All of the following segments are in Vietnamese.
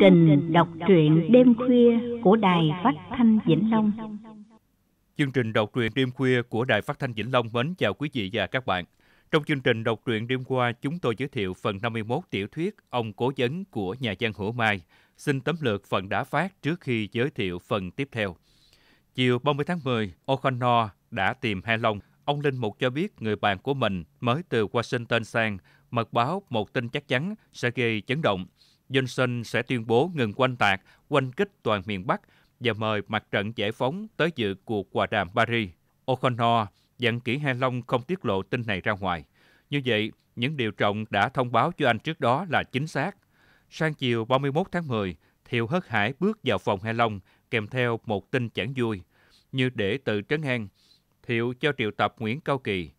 trình đọc truyện đêm khuya của Đài Phát Thanh Vĩnh Long. Chương trình đọc truyện đêm khuya của Đài Phát Thanh Vĩnh Long mến chào quý vị và các bạn. Trong chương trình đọc truyện đêm qua, chúng tôi giới thiệu phần 51 tiểu thuyết Ông Cố Vấn của nhà văn Hữu Mai. Xin tấm lược phần đã phát trước khi giới thiệu phần tiếp theo. Chiều 30 tháng 10, O'Connor đã tìm Hai Long. Ông Linh Mục cho biết người bạn của mình mới từ Washington sang mật báo một tin chắc chắn sẽ gây chấn động – Johnson sẽ tuyên bố ngừng quanh tạc, quanh kích toàn miền Bắc và mời mặt trận giải phóng tới dự cuộc hòa đàm Paris. O'Connor dặn kỹ Hai Long không tiết lộ tin này ra ngoài. Như vậy, những điều trọng đã thông báo cho anh trước đó là chính xác. Sang chiều 31 tháng 10, Thiệu hất Hải bước vào phòng Hai Long kèm theo một tin chẳng vui. Như để tự trấn an, Thiệu cho triệu tập Nguyễn Cao Kỳ.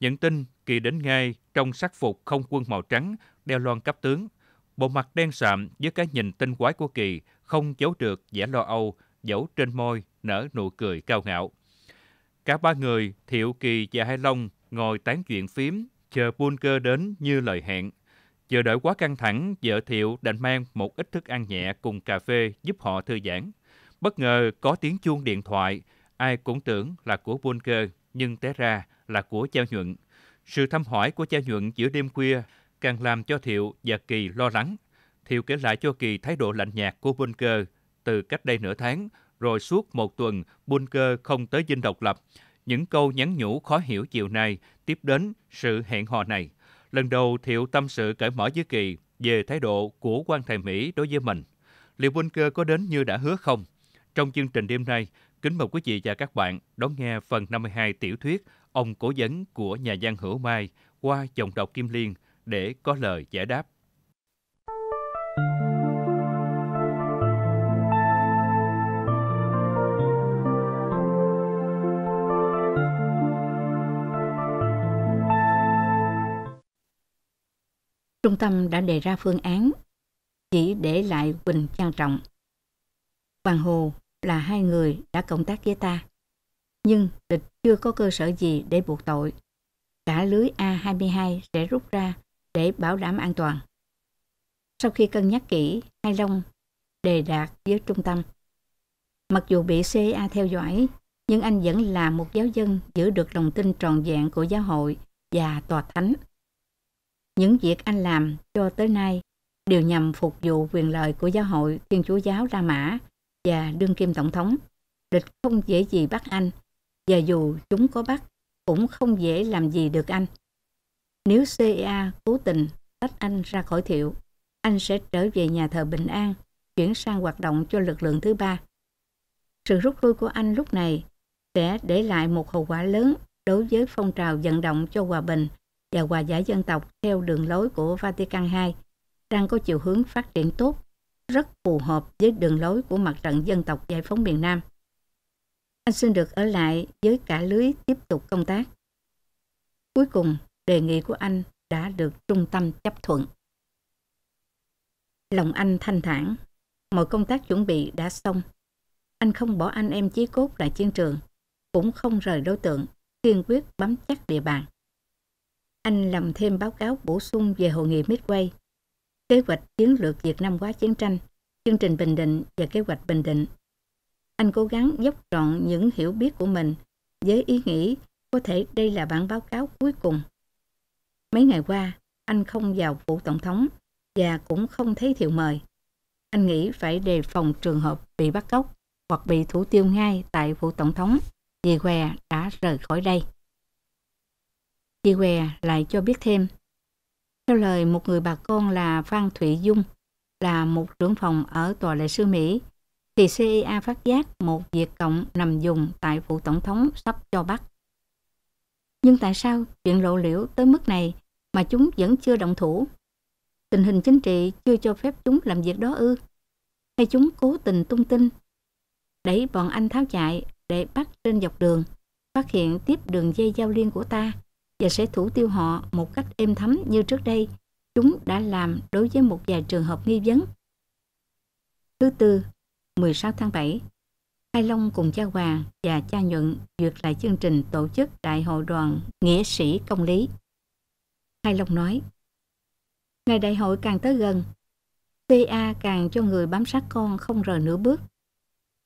Nhận tin, Kỳ đến ngay trong sắc phục không quân màu trắng, đeo loan cấp tướng. Bộ mặt đen sạm với cái nhìn tinh quái của Kỳ không giấu được vẻ lo âu, dẫu trên môi nở nụ cười cao ngạo. Cả ba người, Thiệu Kỳ và Hai Long ngồi tán chuyện phím, chờ cơ đến như lời hẹn. Chờ đợi quá căng thẳng, vợ Thiệu đành mang một ít thức ăn nhẹ cùng cà phê giúp họ thư giãn. Bất ngờ có tiếng chuông điện thoại, ai cũng tưởng là của cơ nhưng té ra là của Giao Nhuận. Sự thăm hỏi của Giao Nhuận giữa đêm khuya càng làm cho Thiệu và Kỳ lo lắng. Thiệu kể lại cho Kỳ thái độ lạnh nhạt của Bunker từ cách đây nửa tháng, rồi suốt một tuần Bunker không tới dinh độc lập. Những câu nhắn nhủ khó hiểu chiều nay tiếp đến sự hẹn hò này. Lần đầu Thiệu tâm sự cởi mở với Kỳ về thái độ của quan thầy Mỹ đối với mình. Liệu Bunker có đến như đã hứa không? Trong chương trình đêm nay, kính mời quý vị và các bạn đón nghe phần 52 tiểu thuyết Ông Cố Vấn của nhà văn Hữu Mai qua giọng đọc Kim Liên – để có lời giải đáp. Trung tâm đã đề ra phương án chỉ để lại Quỳnh Trang Trọng. Hoàng Hồ là hai người đã cộng tác với ta. Nhưng địch chưa có cơ sở gì để buộc tội. Cả lưới A22 sẽ rút ra để bảo đảm an toàn. Sau khi cân nhắc kỹ, Hai Long đề đạt với trung tâm. Mặc dù bị CIA theo dõi, nhưng anh vẫn là một giáo dân giữ được lòng tin tròn vẹn của giáo hội và tòa thánh. Những việc anh làm cho tới nay đều nhằm phục vụ quyền lợi của giáo hội Thiên Chúa giáo La Mã và đương kim tổng thống. Địch không dễ gì bắt anh, và dù chúng có bắt, cũng không dễ làm gì được anh. Nếu CA cố tình tách anh ra khỏi thiệu, anh sẽ trở về nhà thờ Bình An, chuyển sang hoạt động cho lực lượng thứ ba. Sự rút lui của anh lúc này sẽ để lại một hậu quả lớn đối với phong trào vận động cho hòa bình và hòa giải dân tộc theo đường lối của Vatican II đang có chiều hướng phát triển tốt, rất phù hợp với đường lối của mặt trận dân tộc giải phóng miền Nam. Anh xin được ở lại với cả lưới tiếp tục công tác. Cuối cùng, đề nghị của anh đã được trung tâm chấp thuận. Lòng anh thanh thản, mọi công tác chuẩn bị đã xong. Anh không bỏ anh em chí cốt lại chiến trường, cũng không rời đối tượng, kiên quyết bám chắc địa bàn. Anh làm thêm báo cáo bổ sung về hội nghị Midway, kế hoạch chiến lược Việt Nam hóa chiến tranh, chương trình Bình Định và kế hoạch Bình Định. Anh cố gắng dốc trọn những hiểu biết của mình với ý nghĩ có thể đây là bản báo cáo cuối cùng Mấy ngày qua, anh không vào phủ tổng thống và cũng không thấy thiệu mời. Anh nghĩ phải đề phòng trường hợp bị bắt cóc hoặc bị thủ tiêu ngay tại phủ tổng thống vì què đã rời khỏi đây. Chị què lại cho biết thêm, theo lời một người bà con là Phan Thụy Dung, là một trưởng phòng ở tòa đại sứ Mỹ, thì CIA phát giác một việc cộng nằm dùng tại phủ tổng thống sắp cho bắt. Nhưng tại sao chuyện lộ liễu tới mức này mà chúng vẫn chưa động thủ. Tình hình chính trị chưa cho phép chúng làm việc đó ư? Hay chúng cố tình tung tin? Đẩy bọn anh tháo chạy để bắt trên dọc đường, phát hiện tiếp đường dây giao liên của ta và sẽ thủ tiêu họ một cách êm thấm như trước đây chúng đã làm đối với một vài trường hợp nghi vấn. Thứ tư, 16 tháng 7, Hai Long cùng cha Hoàng và cha Nhuận duyệt lại chương trình tổ chức Đại hội đoàn Nghĩa sĩ Công lý hài lòng nói. Ngày đại hội càng tới gần, CA càng cho người bám sát con không rời nửa bước.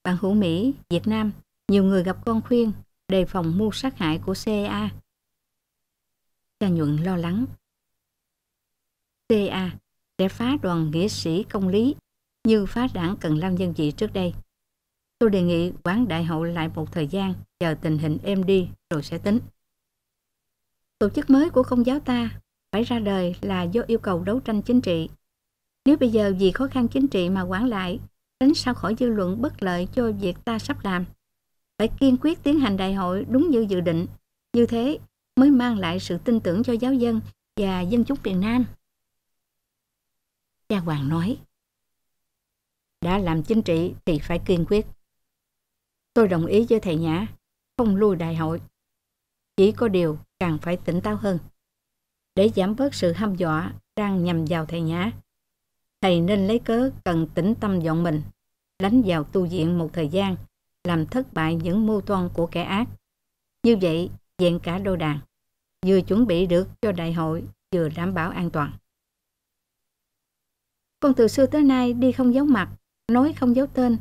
Bạn hữu Mỹ, Việt Nam, nhiều người gặp con khuyên, đề phòng mưu sát hại của CA. Cha Nhuận lo lắng. CA sẽ phá đoàn nghĩa sĩ công lý như phá đảng cần lao dân dị trước đây. Tôi đề nghị quán đại hội lại một thời gian, chờ tình hình êm đi rồi sẽ tính. Tổ chức mới của công giáo ta phải ra đời là do yêu cầu đấu tranh chính trị. Nếu bây giờ vì khó khăn chính trị mà quản lại, tránh sao khỏi dư luận bất lợi cho việc ta sắp làm. Phải kiên quyết tiến hành đại hội đúng như dự định. Như thế mới mang lại sự tin tưởng cho giáo dân và dân chúng miền Nam. Cha Hoàng nói, đã làm chính trị thì phải kiên quyết. Tôi đồng ý với thầy Nhã, không lui đại hội. Chỉ có điều càng phải tỉnh táo hơn để giảm bớt sự hăm dọa đang nhằm vào thầy Nhã. Thầy nên lấy cớ cần tĩnh tâm dọn mình, đánh vào tu viện một thời gian, làm thất bại những mưu toan của kẻ ác. Như vậy, diện cả đôi đàn, vừa chuẩn bị được cho đại hội, vừa đảm bảo an toàn. Con từ xưa tới nay đi không giấu mặt, nói không giấu tên.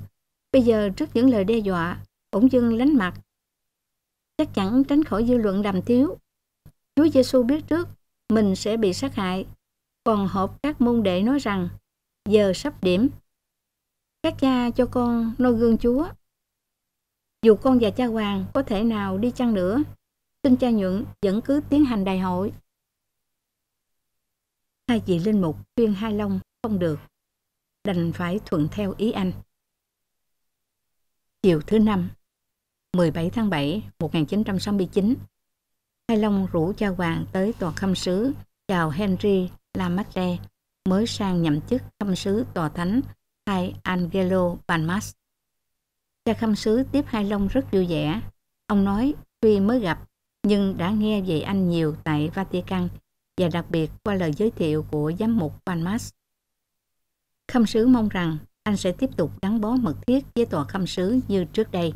Bây giờ trước những lời đe dọa, ổng dưng lánh mặt. Chắc chắn tránh khỏi dư luận đàm tiếu. Chúa Giêsu biết trước mình sẽ bị sát hại. Còn hộp các môn đệ nói rằng, giờ sắp điểm. Các cha cho con noi gương Chúa. Dù con và cha Hoàng có thể nào đi chăng nữa, xin cha Nhuận vẫn cứ tiến hành đại hội. Hai vị linh mục khuyên Hai Long không được, đành phải thuận theo ý anh. Chiều thứ năm, 17 tháng 7, 1969 Hai Long rủ cha hoàng tới tòa khâm sứ chào Henry Lamatte mới sang nhậm chức khâm sứ tòa thánh thay Angelo Palmas. Cha khâm sứ tiếp Hai Long rất vui vẻ. Ông nói tuy mới gặp nhưng đã nghe về anh nhiều tại Vatican và đặc biệt qua lời giới thiệu của giám mục Palmas. Khâm sứ mong rằng anh sẽ tiếp tục gắn bó mật thiết với tòa khâm sứ như trước đây.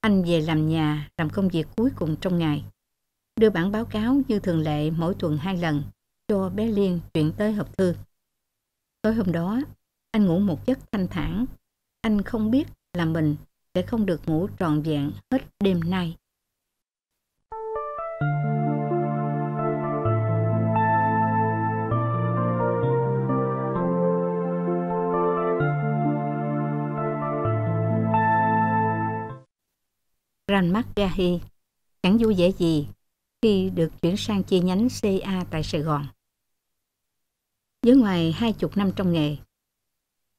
Anh về làm nhà, làm công việc cuối cùng trong ngày đưa bản báo cáo như thường lệ mỗi tuần hai lần cho bé Liên chuyển tới hộp thư. Tối hôm đó, anh ngủ một giấc thanh thản. Anh không biết là mình sẽ không được ngủ trọn vẹn hết đêm nay. Ranmat Gahi, chẳng vui vẻ gì khi được chuyển sang chi nhánh CA tại Sài Gòn. Với ngoài hai chục năm trong nghề,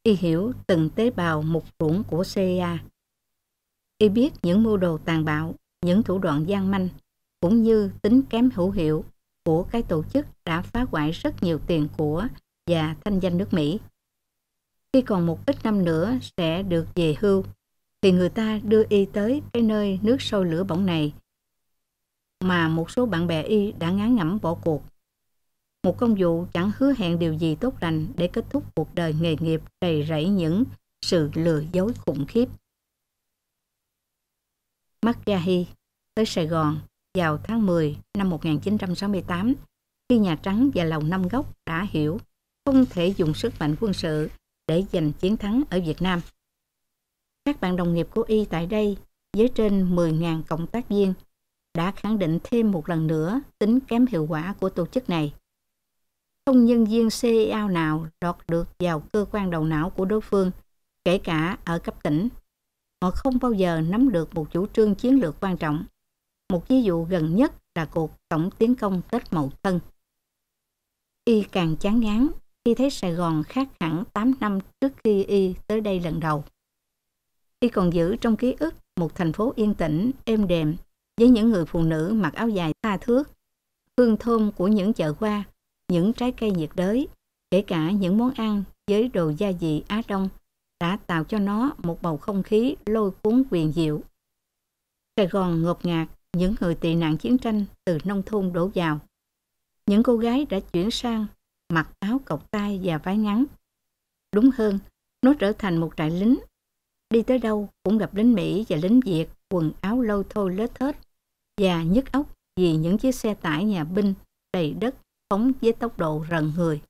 y hiểu từng tế bào mục ruộng của CA. Y biết những mưu đồ tàn bạo, những thủ đoạn gian manh, cũng như tính kém hữu hiệu của cái tổ chức đã phá hoại rất nhiều tiền của và thanh danh nước Mỹ. Khi còn một ít năm nữa sẽ được về hưu, thì người ta đưa y tới cái nơi nước sôi lửa bỏng này mà một số bạn bè y đã ngán ngẩm bỏ cuộc. Một công vụ chẳng hứa hẹn điều gì tốt lành để kết thúc cuộc đời nghề nghiệp đầy rẫy những sự lừa dối khủng khiếp. Margahi tới Sài Gòn vào tháng 10 năm 1968 khi Nhà Trắng và Lầu Năm Góc đã hiểu không thể dùng sức mạnh quân sự để giành chiến thắng ở Việt Nam. Các bạn đồng nghiệp của Y tại đây với trên 10.000 cộng tác viên đã khẳng định thêm một lần nữa tính kém hiệu quả của tổ chức này. Không nhân viên CEO nào lọt được vào cơ quan đầu não của đối phương, kể cả ở cấp tỉnh. Họ không bao giờ nắm được một chủ trương chiến lược quan trọng. Một ví dụ gần nhất là cuộc tổng tiến công Tết Mậu Thân. Y càng chán ngán khi thấy Sài Gòn khác hẳn 8 năm trước khi Y tới đây lần đầu. Y còn giữ trong ký ức một thành phố yên tĩnh, êm đềm với những người phụ nữ mặc áo dài tha thước, hương thơm của những chợ hoa, những trái cây nhiệt đới, kể cả những món ăn với đồ gia vị Á Đông đã tạo cho nó một bầu không khí lôi cuốn quyền diệu. Sài Gòn ngột ngạt những người tị nạn chiến tranh từ nông thôn đổ vào. Những cô gái đã chuyển sang mặc áo cộc tay và váy ngắn. Đúng hơn, nó trở thành một trại lính. Đi tới đâu cũng gặp lính Mỹ và lính Việt quần áo lâu thôi lết thết, và nhức ốc vì những chiếc xe tải nhà binh đầy đất phóng với tốc độ rần người.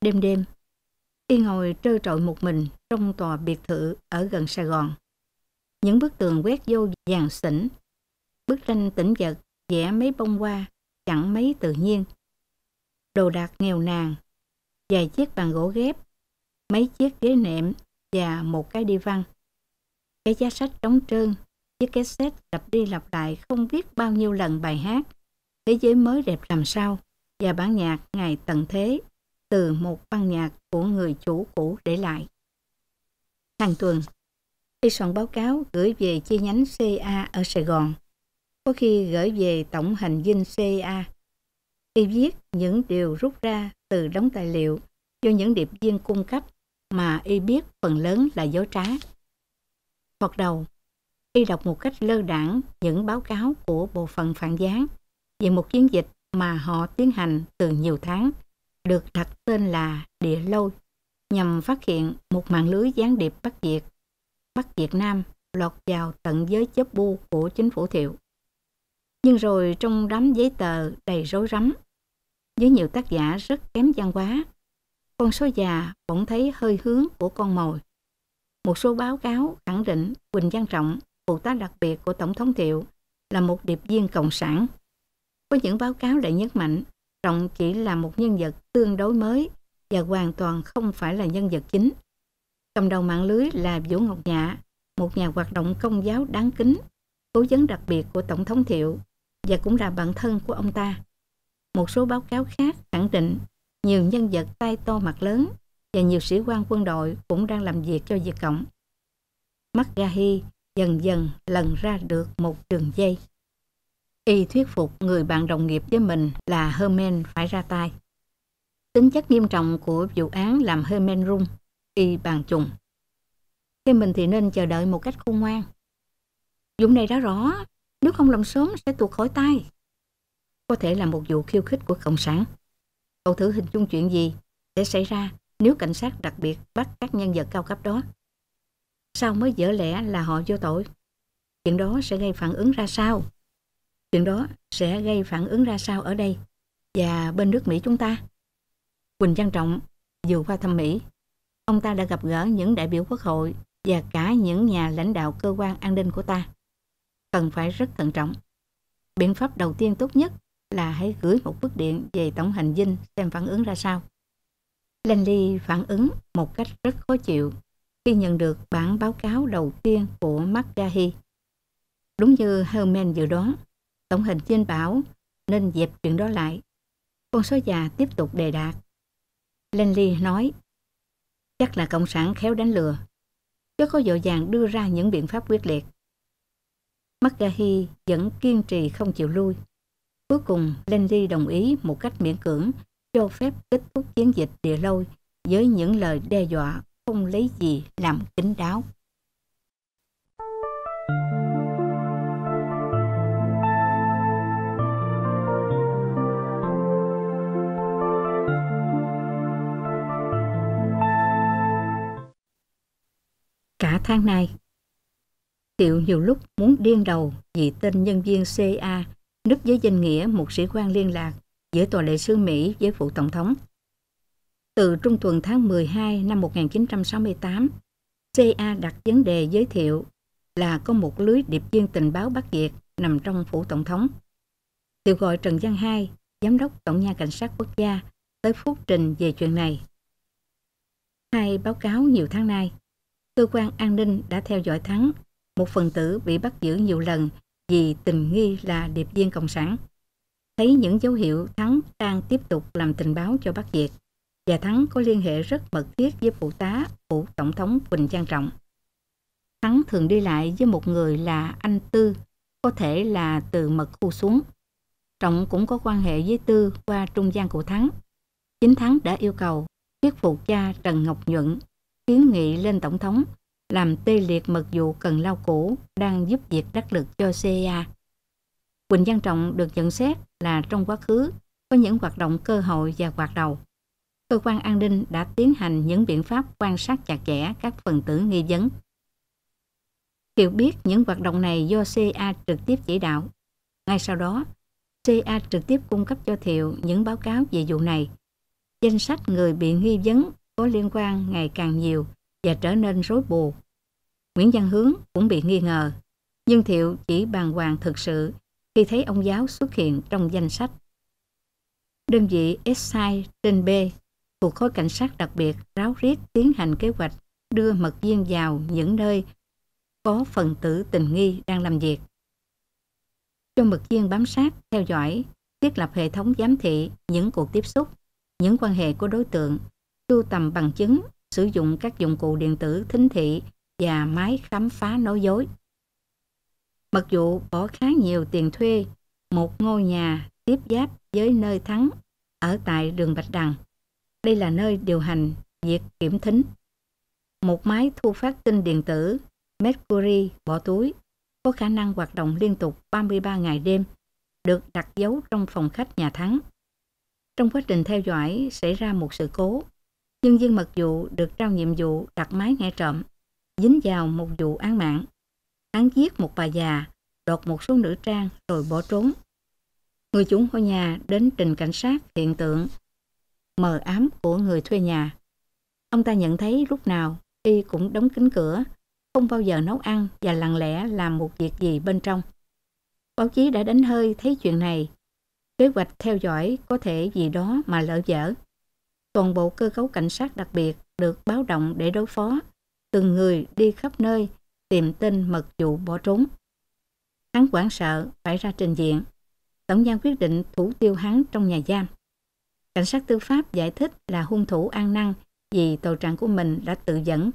Đêm đêm, y ngồi trơ trọi một mình trong tòa biệt thự ở gần Sài Gòn. Những bức tường quét vô vàng xỉn, bức tranh tĩnh vật vẽ mấy bông hoa chẳng mấy tự nhiên. Đồ đạc nghèo nàn, vài chiếc bàn gỗ ghép, mấy chiếc ghế nệm và một cái đi văn. Cái giá sách trống trơn với cassette lặp đi lặp lại không biết bao nhiêu lần bài hát Thế giới mới đẹp làm sao và bản nhạc Ngày Tận Thế từ một băng nhạc của người chủ cũ để lại. Hàng tuần, y soạn báo cáo gửi về chi nhánh CA ở Sài Gòn, có khi gửi về tổng hành dinh CA. Y viết những điều rút ra từ đống tài liệu do những điệp viên cung cấp mà y biết phần lớn là dấu trá. Thoạt đầu, y đọc một cách lơ đảng những báo cáo của bộ phận phản gián về một chiến dịch mà họ tiến hành từ nhiều tháng, được đặt tên là Địa Lôi, nhằm phát hiện một mạng lưới gián điệp Bắc Việt. Bắc Việt Nam lọt vào tận giới chớp bu của chính phủ thiệu. Nhưng rồi trong đám giấy tờ đầy rối rắm, với nhiều tác giả rất kém văn hóa, con số già bỗng thấy hơi hướng của con mồi. Một số báo cáo khẳng định Quỳnh Văn Trọng phụ tá đặc biệt của Tổng thống Thiệu, là một điệp viên cộng sản. Có những báo cáo lại nhấn mạnh, Trọng chỉ là một nhân vật tương đối mới và hoàn toàn không phải là nhân vật chính. Cầm đầu mạng lưới là Vũ Ngọc Nhạ, một nhà hoạt động công giáo đáng kính, cố vấn đặc biệt của Tổng thống Thiệu và cũng là bạn thân của ông ta. Một số báo cáo khác khẳng định nhiều nhân vật tay to mặt lớn và nhiều sĩ quan quân đội cũng đang làm việc cho Việt Cộng. Gahi dần dần lần ra được một đường dây. Y thuyết phục người bạn đồng nghiệp với mình là Herman phải ra tay. Tính chất nghiêm trọng của vụ án làm Herman rung, Y bàn trùng. Thế mình thì nên chờ đợi một cách khôn ngoan. Vụ này đã rõ, nếu không làm sớm sẽ tuột khỏi tay. Có thể là một vụ khiêu khích của Cộng sản. Cậu thử hình dung chuyện gì sẽ xảy ra nếu cảnh sát đặc biệt bắt các nhân vật cao cấp đó sao mới dở lẽ là họ vô tội? Chuyện đó sẽ gây phản ứng ra sao? Chuyện đó sẽ gây phản ứng ra sao ở đây và bên nước Mỹ chúng ta? Quỳnh Văn Trọng vừa qua thăm Mỹ, ông ta đã gặp gỡ những đại biểu quốc hội và cả những nhà lãnh đạo cơ quan an ninh của ta. Cần phải rất thận trọng. Biện pháp đầu tiên tốt nhất là hãy gửi một bức điện về tổng hành dinh xem phản ứng ra sao. Lenny phản ứng một cách rất khó chịu khi nhận được bản báo cáo đầu tiên của McGahee. Đúng như Herman dự đoán, tổng hình trên bảo nên dẹp chuyện đó lại. Con số già tiếp tục đề đạt. Lenly nói, chắc là Cộng sản khéo đánh lừa, chứ có dội dàng đưa ra những biện pháp quyết liệt. McGahee vẫn kiên trì không chịu lui. Cuối cùng, Lenly đồng ý một cách miễn cưỡng cho phép kết thúc chiến dịch địa lôi với những lời đe dọa không lấy gì làm kính đáo. Cả tháng nay, Tiệu nhiều lúc muốn điên đầu vì tên nhân viên CA nứt với danh nghĩa một sĩ quan liên lạc giữa tòa đại sứ Mỹ với phụ tổng thống. Từ trung tuần tháng 12 năm 1968, CA đặt vấn đề giới thiệu là có một lưới điệp viên tình báo Bắc Việt nằm trong phủ tổng thống. Điều gọi Trần Văn Hai, giám đốc tổng nha cảnh sát quốc gia, tới phúc trình về chuyện này. Hai báo cáo nhiều tháng nay, cơ quan an ninh đã theo dõi Thắng, một phần tử bị bắt giữ nhiều lần vì tình nghi là điệp viên Cộng sản. Thấy những dấu hiệu Thắng đang tiếp tục làm tình báo cho Bắc Việt và Thắng có liên hệ rất mật thiết với phụ tá phủ Tổng thống Quỳnh Trang Trọng. Thắng thường đi lại với một người là anh Tư, có thể là từ mật khu xuống. Trọng cũng có quan hệ với Tư qua trung gian của Thắng. Chính Thắng đã yêu cầu thuyết phục cha Trần Ngọc Nhuận kiến nghị lên Tổng thống làm tê liệt mật vụ cần lao cũ đang giúp việc đắc lực cho CIA. Quỳnh Văn Trọng được nhận xét là trong quá khứ có những hoạt động cơ hội và hoạt đầu cơ quan an ninh đã tiến hành những biện pháp quan sát chặt chẽ các phần tử nghi vấn. Kiều biết những hoạt động này do CA trực tiếp chỉ đạo. Ngay sau đó, CA trực tiếp cung cấp cho Thiệu những báo cáo về vụ này. Danh sách người bị nghi vấn có liên quan ngày càng nhiều và trở nên rối bù. Nguyễn Văn Hướng cũng bị nghi ngờ, nhưng Thiệu chỉ bàng hoàng thực sự khi thấy ông giáo xuất hiện trong danh sách. Đơn vị SI trên B thuộc khối cảnh sát đặc biệt ráo riết tiến hành kế hoạch đưa mật viên vào những nơi có phần tử tình nghi đang làm việc. Cho mật viên bám sát, theo dõi, thiết lập hệ thống giám thị những cuộc tiếp xúc, những quan hệ của đối tượng, sưu tầm bằng chứng, sử dụng các dụng cụ điện tử thính thị và máy khám phá nói dối. Mật vụ bỏ khá nhiều tiền thuê một ngôi nhà tiếp giáp với nơi thắng ở tại đường Bạch Đằng đây là nơi điều hành việc kiểm thính. Một máy thu phát tin điện tử Mercury bỏ túi có khả năng hoạt động liên tục 33 ngày đêm được đặt giấu trong phòng khách nhà thắng. Trong quá trình theo dõi xảy ra một sự cố. Nhân viên mật vụ được trao nhiệm vụ đặt máy nghe trộm, dính vào một vụ án mạng. hắn giết một bà già, đột một số nữ trang rồi bỏ trốn. Người chủ ngôi nhà đến trình cảnh sát hiện tượng mờ ám của người thuê nhà. Ông ta nhận thấy lúc nào y cũng đóng kín cửa, không bao giờ nấu ăn và lặng lẽ làm một việc gì bên trong. Báo chí đã đánh hơi thấy chuyện này. Kế hoạch theo dõi có thể gì đó mà lỡ dở. Toàn bộ cơ cấu cảnh sát đặc biệt được báo động để đối phó. Từng người đi khắp nơi tìm tin mật vụ bỏ trốn. Hắn quảng sợ phải ra trình diện. Tổng giám quyết định thủ tiêu hắn trong nhà giam. Cảnh sát tư pháp giải thích là hung thủ an năng vì tội trạng của mình đã tự dẫn.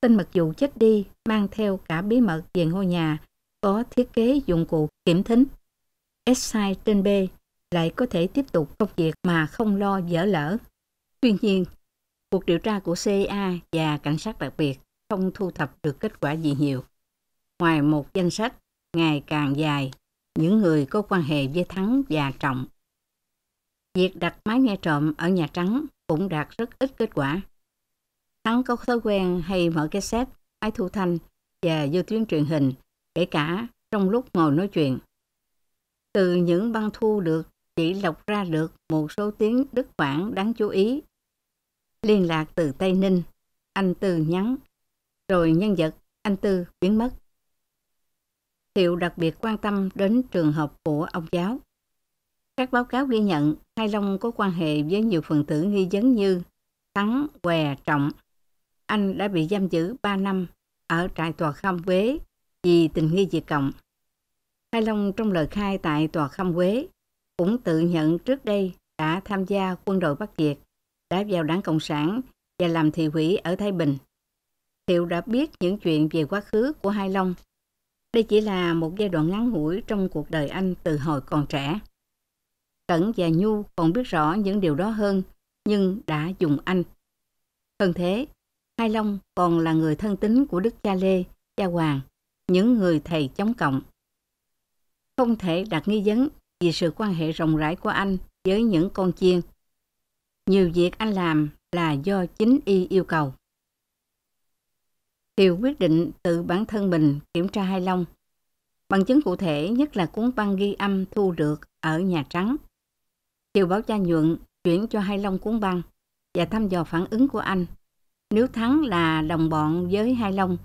Tên mật vụ chết đi mang theo cả bí mật về ngôi nhà có thiết kế dụng cụ kiểm thính. Esai trên B lại có thể tiếp tục công việc mà không lo dở lỡ. Tuy nhiên, cuộc điều tra của CIA và cảnh sát đặc biệt không thu thập được kết quả gì nhiều. Ngoài một danh sách ngày càng dài, những người có quan hệ với Thắng và Trọng Việc đặt máy nghe trộm ở Nhà Trắng cũng đạt rất ít kết quả. Hắn có thói quen hay mở cassette, máy thu thanh và vô tuyến truyền hình, kể cả trong lúc ngồi nói chuyện. Từ những băng thu được, chỉ lọc ra được một số tiếng đức khoảng đáng chú ý. Liên lạc từ Tây Ninh, anh Tư nhắn, rồi nhân vật anh Tư biến mất. Thiệu đặc biệt quan tâm đến trường hợp của ông giáo. Các báo cáo ghi nhận, Hai Long có quan hệ với nhiều phần tử nghi vấn như Thắng, Què, Trọng. Anh đã bị giam giữ 3 năm ở trại tòa khâm quế vì tình nghi diệt cộng. Hai Long trong lời khai tại tòa khâm quế cũng tự nhận trước đây đã tham gia quân đội Bắc Việt, đã vào đảng Cộng sản và làm thị ủy ở Thái Bình. Thiệu đã biết những chuyện về quá khứ của Hai Long. Đây chỉ là một giai đoạn ngắn ngủi trong cuộc đời anh từ hồi còn trẻ. Cẩn và Nhu còn biết rõ những điều đó hơn, nhưng đã dùng anh. Hơn thế, Hai Long còn là người thân tín của Đức Cha Lê, Cha Hoàng, những người thầy chống cộng. Không thể đặt nghi vấn vì sự quan hệ rộng rãi của anh với những con chiên. Nhiều việc anh làm là do chính y yêu cầu. Thiều quyết định tự bản thân mình kiểm tra Hai Long. Bằng chứng cụ thể nhất là cuốn băng ghi âm thu được ở Nhà Trắng Kiều Bảo Cha Nhượng chuyển cho Hai Long cuốn băng và thăm dò phản ứng của anh. Nếu Thắng là đồng bọn với Hai Long,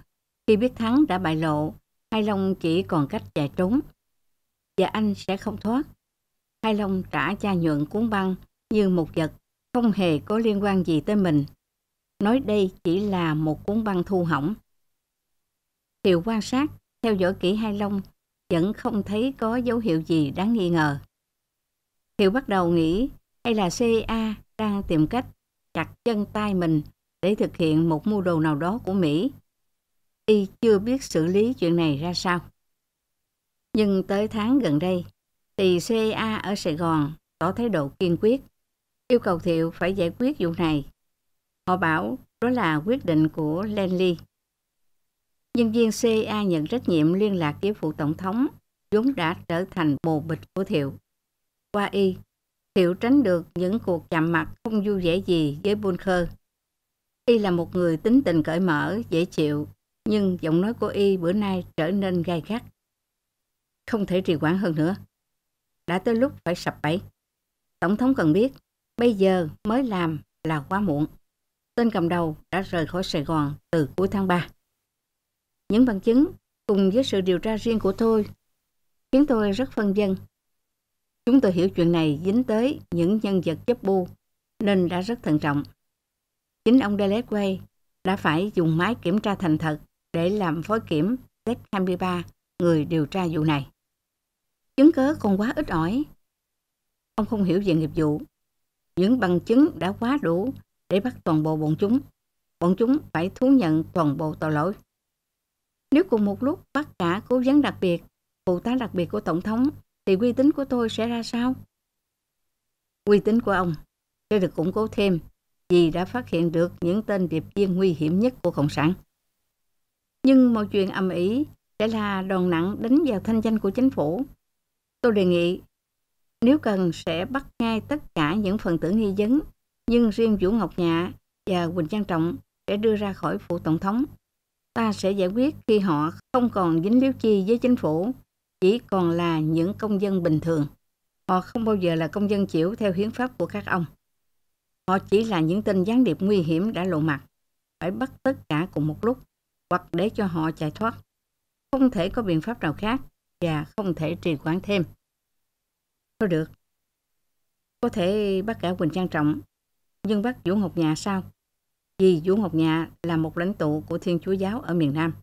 khi biết Thắng đã bại lộ, Hai Long chỉ còn cách chạy trốn và anh sẽ không thoát. Hai Long trả cha Nhượng cuốn băng như một vật không hề có liên quan gì tới mình. Nói đây chỉ là một cuốn băng thu hỏng. Hiệu quan sát theo dõi kỹ Hai Long vẫn không thấy có dấu hiệu gì đáng nghi ngờ thiệu bắt đầu nghĩ hay là CIA đang tìm cách chặt chân tay mình để thực hiện một mưu đồ nào đó của Mỹ. Y chưa biết xử lý chuyện này ra sao. Nhưng tới tháng gần đây, thì CIA ở Sài Gòn tỏ thái độ kiên quyết, yêu cầu Thiệu phải giải quyết vụ này. Họ bảo đó là quyết định của Lenly. Nhân viên CIA nhận trách nhiệm liên lạc với phụ tổng thống, vốn đã trở thành bồ bịch của Thiệu qua y. Hiểu tránh được những cuộc chạm mặt không vui vẻ gì với Bunker. Y là một người tính tình cởi mở, dễ chịu, nhưng giọng nói của Y bữa nay trở nên gai gắt. Không thể trì hoãn hơn nữa. Đã tới lúc phải sập bẫy. Tổng thống cần biết, bây giờ mới làm là quá muộn. Tên cầm đầu đã rời khỏi Sài Gòn từ cuối tháng 3. Những bằng chứng cùng với sự điều tra riêng của tôi khiến tôi rất phân vân Chúng tôi hiểu chuyện này dính tới những nhân vật chấp bu nên đã rất thận trọng. Chính ông Delacroix đã phải dùng máy kiểm tra thành thật để làm phối kiểm z 23 người điều tra vụ này. Chứng cớ còn quá ít ỏi. Ông không hiểu về nghiệp vụ. Những bằng chứng đã quá đủ để bắt toàn bộ bọn chúng. Bọn chúng phải thú nhận toàn bộ tội lỗi. Nếu cùng một lúc bắt cả cố vấn đặc biệt, phụ tá đặc biệt của Tổng thống thì uy tín của tôi sẽ ra sao? Uy tín của ông sẽ được củng cố thêm vì đã phát hiện được những tên điệp viên nguy hiểm nhất của Cộng sản. Nhưng mọi chuyện âm ý sẽ là đòn nặng đánh vào thanh danh của chính phủ. Tôi đề nghị nếu cần sẽ bắt ngay tất cả những phần tử nghi vấn, nhưng riêng Vũ Ngọc Nhạ và Quỳnh Trang Trọng sẽ đưa ra khỏi phủ tổng thống. Ta sẽ giải quyết khi họ không còn dính liếu chi với chính phủ chỉ còn là những công dân bình thường. Họ không bao giờ là công dân chịu theo hiến pháp của các ông. Họ chỉ là những tên gián điệp nguy hiểm đã lộ mặt. Phải bắt tất cả cùng một lúc hoặc để cho họ chạy thoát. Không thể có biện pháp nào khác và không thể trì quản thêm. Thôi được. Có thể bắt cả Quỳnh Trang Trọng nhưng bắt Vũ Ngọc Nhạ sao? Vì Vũ Ngọc Nhạ là một lãnh tụ của Thiên Chúa Giáo ở miền Nam.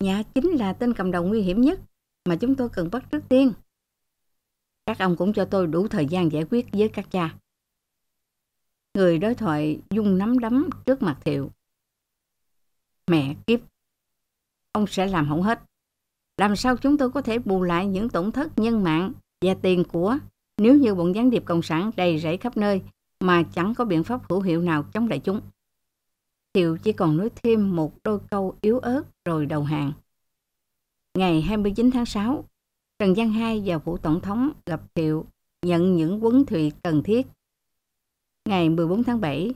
Nhạ chính là tên cầm đầu nguy hiểm nhất mà chúng tôi cần bắt trước tiên. Các ông cũng cho tôi đủ thời gian giải quyết với các cha. Người đối thoại dung nắm đấm trước mặt Thiệu. Mẹ kiếp, ông sẽ làm hỏng hết. Làm sao chúng tôi có thể bù lại những tổn thất nhân mạng và tiền của nếu như bọn gián điệp cộng sản đầy rẫy khắp nơi mà chẳng có biện pháp hữu hiệu nào chống lại chúng. Thiệu chỉ còn nói thêm một đôi câu yếu ớt rồi đầu hàng. Ngày 29 tháng 6, Trần Văn Hai và Phủ Tổng thống lập thiệu nhận những quấn thụy cần thiết. Ngày 14 tháng 7,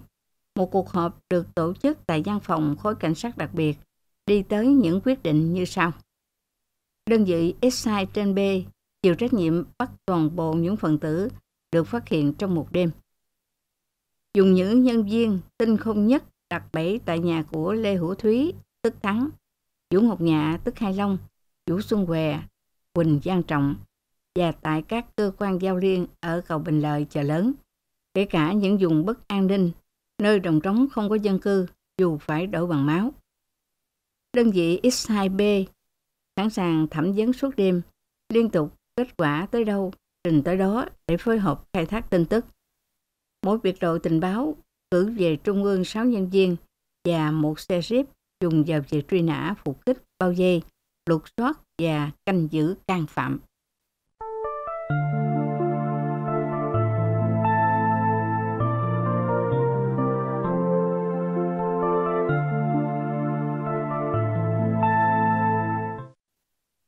một cuộc họp được tổ chức tại văn phòng khối cảnh sát đặc biệt đi tới những quyết định như sau. Đơn vị Excite trên B chịu trách nhiệm bắt toàn bộ những phần tử được phát hiện trong một đêm. Dùng những nhân viên tinh không nhất đặt bẫy tại nhà của Lê Hữu Thúy, tức Thắng, Vũ Ngọc Nhạ, tức Hai Long Vũ Xuân Què, Quỳnh Giang Trọng và tại các cơ quan giao liên ở cầu Bình Lợi chợ lớn, kể cả những vùng bất an ninh, nơi đồng trống không có dân cư dù phải đổ bằng máu. Đơn vị X2B sẵn sàng thẩm vấn suốt đêm, liên tục kết quả tới đâu, trình tới đó để phối hợp khai thác tin tức. Mỗi biệt đội tình báo cử về Trung ương 6 nhân viên và một xe jeep dùng vào việc truy nã phục kích bao dây lục soát và canh giữ can phạm.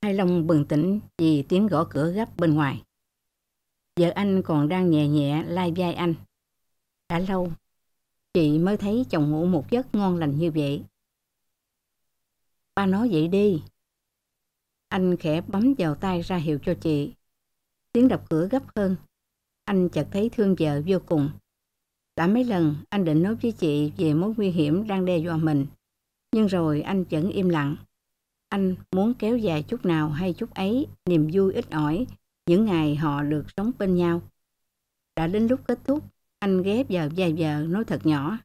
Hai Long bừng tỉnh vì tiếng gõ cửa gấp bên ngoài. Vợ anh còn đang nhẹ nhẹ lai vai anh. Đã lâu, chị mới thấy chồng ngủ một giấc ngon lành như vậy. Ba nói vậy đi, anh khẽ bấm vào tay ra hiệu cho chị. Tiếng đập cửa gấp hơn. Anh chợt thấy thương vợ vô cùng. Đã mấy lần anh định nói với chị về mối nguy hiểm đang đe dọa mình. Nhưng rồi anh vẫn im lặng. Anh muốn kéo dài chút nào hay chút ấy, niềm vui ít ỏi, những ngày họ được sống bên nhau. Đã đến lúc kết thúc, anh ghép vào vài giờ nói thật nhỏ.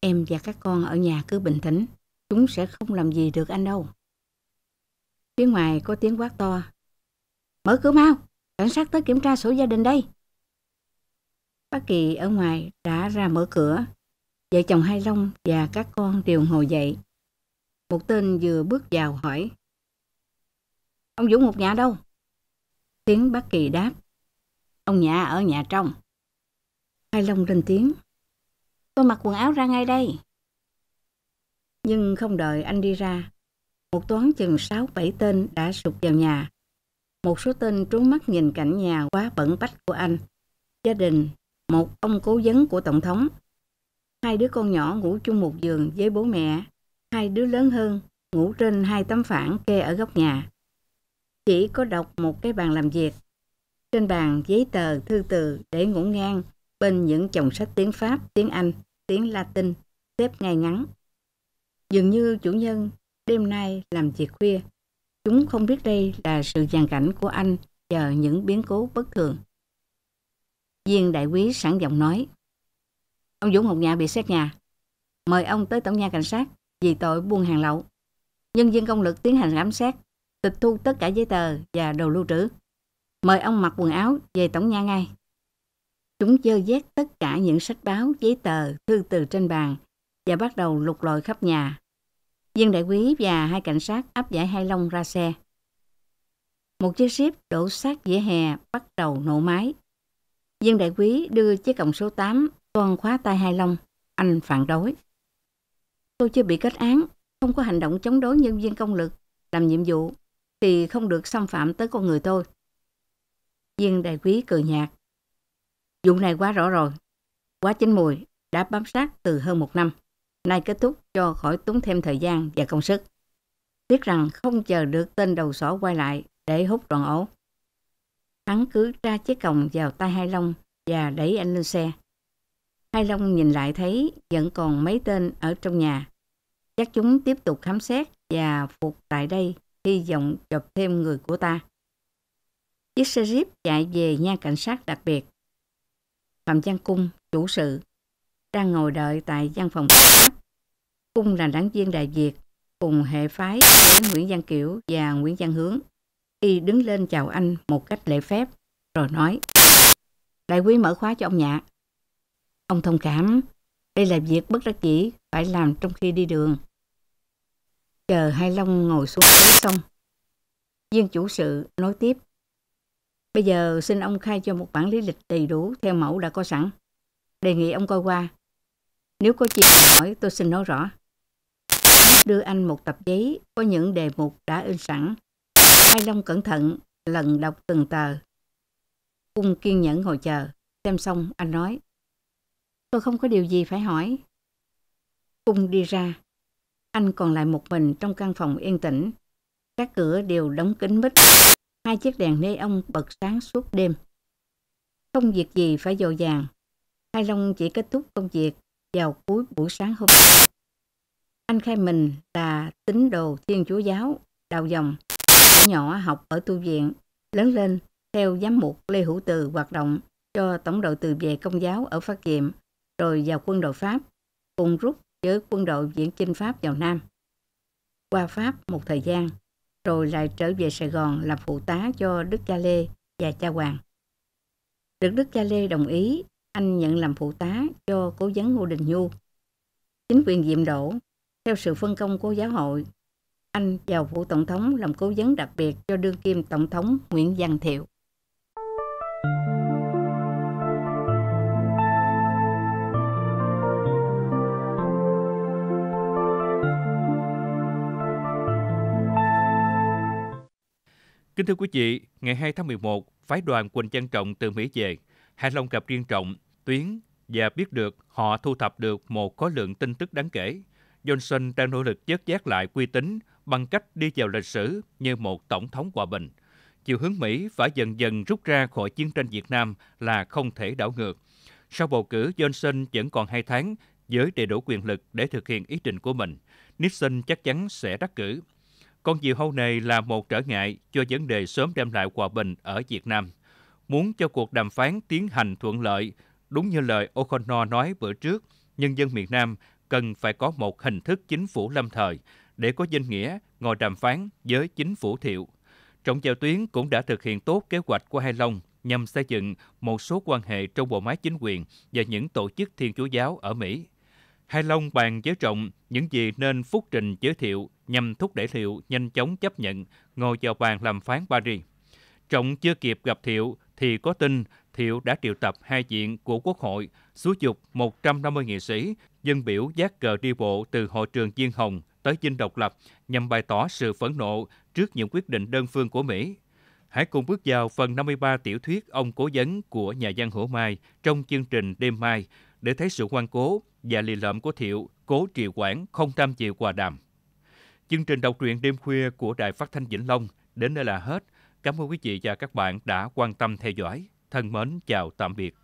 Em và các con ở nhà cứ bình tĩnh, chúng sẽ không làm gì được anh đâu. Phía ngoài có tiếng quát to. Mở cửa mau, cảnh sát tới kiểm tra sổ gia đình đây. Bác Kỳ ở ngoài đã ra mở cửa. Vợ chồng Hai Long và các con đều ngồi dậy. Một tên vừa bước vào hỏi. Ông Dũng một nhà đâu? Tiếng bác Kỳ đáp. Ông nhà ở nhà trong. Hai Long lên tiếng. Tôi mặc quần áo ra ngay đây. Nhưng không đợi anh đi ra, một toán chừng sáu bảy tên đã sụp vào nhà. Một số tên trốn mắt nhìn cảnh nhà quá bẩn bách của anh, gia đình, một ông cố vấn của Tổng thống. Hai đứa con nhỏ ngủ chung một giường với bố mẹ, hai đứa lớn hơn ngủ trên hai tấm phản kê ở góc nhà. Chỉ có đọc một cái bàn làm việc. Trên bàn giấy tờ, thư từ để ngủ ngang bên những chồng sách tiếng Pháp, tiếng Anh, tiếng Latin xếp ngay ngắn. Dường như chủ nhân đêm nay làm việc khuya. Chúng không biết đây là sự dàn cảnh của anh chờ những biến cố bất thường. Viên đại quý sẵn giọng nói. Ông Dũng Ngọc nhà bị xét nhà. Mời ông tới tổng nhà cảnh sát vì tội buôn hàng lậu. Nhân viên công lực tiến hành khám xét tịch thu tất cả giấy tờ và đồ lưu trữ. Mời ông mặc quần áo về tổng nhà ngay. Chúng dơ vét tất cả những sách báo, giấy tờ, thư từ trên bàn và bắt đầu lục lọi khắp nhà Dương đại quý và hai cảnh sát áp giải hai long ra xe. Một chiếc ship đổ sát vỉa hè bắt đầu nổ máy. Dương đại quý đưa chiếc còng số 8 toàn khóa tay hai long. Anh phản đối. Tôi chưa bị kết án, không có hành động chống đối nhân viên công lực, làm nhiệm vụ, thì không được xâm phạm tới con người tôi. Dương đại quý cười nhạt. Vụ này quá rõ rồi, quá chín mùi, đã bám sát từ hơn một năm nay kết thúc cho khỏi tốn thêm thời gian và công sức. Tiếc rằng không chờ được tên đầu sỏ quay lại để hút tròn ổ. Hắn cứ ra chiếc còng vào tay Hai Long và đẩy anh lên xe. Hai Long nhìn lại thấy vẫn còn mấy tên ở trong nhà. Chắc chúng tiếp tục khám xét và phục tại đây hy vọng chọc thêm người của ta. Chiếc xe jeep chạy về nha cảnh sát đặc biệt. Phạm Giang Cung, chủ sự, đang ngồi đợi tại văn phòng pháp. Cung là đảng viên đại Việt, cùng hệ phái với Nguyễn Văn Kiểu và Nguyễn Văn Hướng. Y đứng lên chào anh một cách lễ phép, rồi nói Đại quý mở khóa cho ông nhạ Ông thông cảm, đây là việc bất đắc dĩ, phải làm trong khi đi đường. Chờ Hai Long ngồi xuống ghế xong. Viên chủ sự nói tiếp. Bây giờ xin ông khai cho một bản lý lịch đầy đủ theo mẫu đã có sẵn. Đề nghị ông coi qua, nếu có chuyện hỏi, tôi xin nói rõ. đưa anh một tập giấy có những đề mục đã in sẵn. Hai Long cẩn thận, lần đọc từng tờ. Cung kiên nhẫn ngồi chờ, xem xong anh nói. Tôi không có điều gì phải hỏi. Cung đi ra. Anh còn lại một mình trong căn phòng yên tĩnh. Các cửa đều đóng kín mít. Hai chiếc đèn nê ông bật sáng suốt đêm. Không việc gì phải dội dàng. Hai Long chỉ kết thúc công việc vào cuối buổi sáng hôm đó, Anh khai mình là tín đồ Thiên Chúa Giáo, đạo dòng, nhỏ học ở tu viện, lớn lên theo giám mục Lê Hữu Từ hoạt động cho tổng đội từ về công giáo ở Phát Kiệm, rồi vào quân đội Pháp, cùng rút với quân đội diễn chinh Pháp vào Nam. Qua Pháp một thời gian, rồi lại trở về Sài Gòn làm phụ tá cho Đức Cha Lê và Cha Hoàng. Được Đức Cha Lê đồng ý anh nhận làm phụ tá cho cố vấn Ngô Đình Nhu. Chính quyền diệm đổ, theo sự phân công của giáo hội, anh vào phủ tổng thống làm cố vấn đặc biệt cho đương kim tổng thống Nguyễn Văn Thiệu. Kính thưa quý vị, ngày 2 tháng 11, phái đoàn Quỳnh Trang Trọng từ Mỹ về Hai Long gặp riêng trọng, tuyến và biết được họ thu thập được một khối lượng tin tức đáng kể. Johnson đang nỗ lực vớt giác lại uy tín bằng cách đi vào lịch sử như một tổng thống hòa bình. Chiều hướng Mỹ phải dần dần rút ra khỏi chiến tranh Việt Nam là không thể đảo ngược. Sau bầu cử, Johnson vẫn còn hai tháng với đầy đủ quyền lực để thực hiện ý định của mình. Nixon chắc chắn sẽ đắc cử. Con diều hâu này là một trở ngại cho vấn đề sớm đem lại hòa bình ở Việt Nam muốn cho cuộc đàm phán tiến hành thuận lợi. Đúng như lời O'Connor nói bữa trước, nhân dân miền Nam cần phải có một hình thức chính phủ lâm thời để có danh nghĩa ngồi đàm phán với chính phủ thiệu. Trọng Giao Tuyến cũng đã thực hiện tốt kế hoạch của Hai Long nhằm xây dựng một số quan hệ trong bộ máy chính quyền và những tổ chức thiên chúa giáo ở Mỹ. Hai Long bàn với Trọng những gì nên phúc trình giới thiệu nhằm thúc đẩy Thiệu nhanh chóng chấp nhận ngồi vào bàn làm phán Paris. Trọng chưa kịp gặp Thiệu thì có tin Thiệu đã triệu tập hai diện của Quốc hội, xúi dục 150 nghị sĩ, dân biểu giác cờ đi bộ từ hội trường Diên Hồng tới dinh độc lập nhằm bày tỏ sự phẫn nộ trước những quyết định đơn phương của Mỹ. Hãy cùng bước vào phần 53 tiểu thuyết Ông Cố Vấn của nhà văn Hữu Mai trong chương trình Đêm Mai để thấy sự quan cố và lì lợm của Thiệu cố trì quản không tham chịu quà đàm. Chương trình đọc truyện đêm khuya của Đài Phát Thanh Vĩnh Long đến đây là hết – Cảm ơn quý vị và các bạn đã quan tâm theo dõi. Thân mến chào tạm biệt.